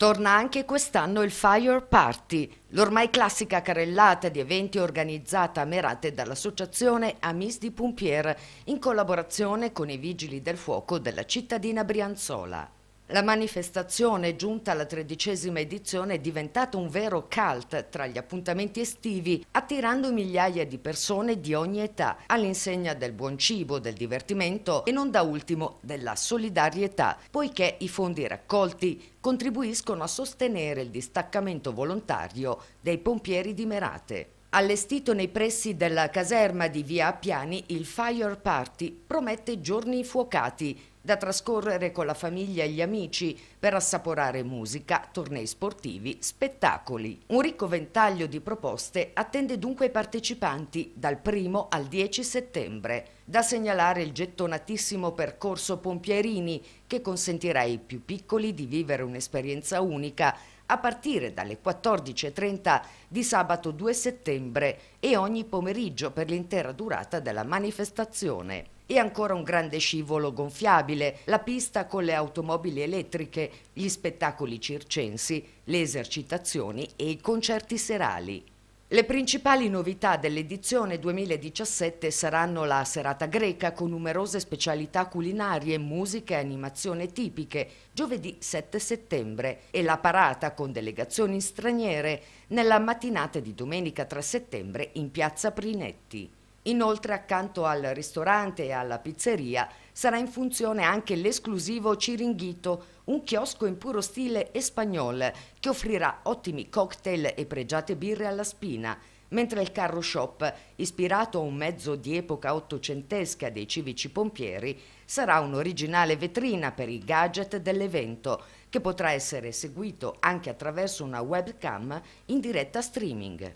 Torna anche quest'anno il Fire Party, l'ormai classica carrellata di eventi organizzata a Merate dall'associazione Amis di Pompier in collaborazione con i Vigili del Fuoco della cittadina Brianzola. La manifestazione, giunta alla tredicesima edizione, è diventata un vero cult tra gli appuntamenti estivi, attirando migliaia di persone di ogni età, all'insegna del buon cibo, del divertimento e non da ultimo della solidarietà, poiché i fondi raccolti contribuiscono a sostenere il distaccamento volontario dei pompieri di Merate. Allestito nei pressi della caserma di via Appiani, il Fire Party promette giorni fuocati da trascorrere con la famiglia e gli amici per assaporare musica, tornei sportivi, spettacoli. Un ricco ventaglio di proposte attende dunque i partecipanti dal 1 al 10 settembre. Da segnalare il gettonatissimo percorso Pompierini che consentirà ai più piccoli di vivere un'esperienza unica a partire dalle 14.30 di sabato 2 settembre e ogni pomeriggio per l'intera durata della manifestazione e ancora un grande scivolo gonfiabile, la pista con le automobili elettriche, gli spettacoli circensi, le esercitazioni e i concerti serali. Le principali novità dell'edizione 2017 saranno la serata greca con numerose specialità culinarie, musica e animazione tipiche giovedì 7 settembre e la parata con delegazioni straniere nella mattinata di domenica 3 settembre in piazza Prinetti. Inoltre accanto al ristorante e alla pizzeria sarà in funzione anche l'esclusivo Ciringhito, un chiosco in puro stile espagnol che offrirà ottimi cocktail e pregiate birre alla spina, mentre il carro shop, ispirato a un mezzo di epoca ottocentesca dei civici pompieri, sarà un'originale vetrina per i gadget dell'evento, che potrà essere seguito anche attraverso una webcam in diretta streaming.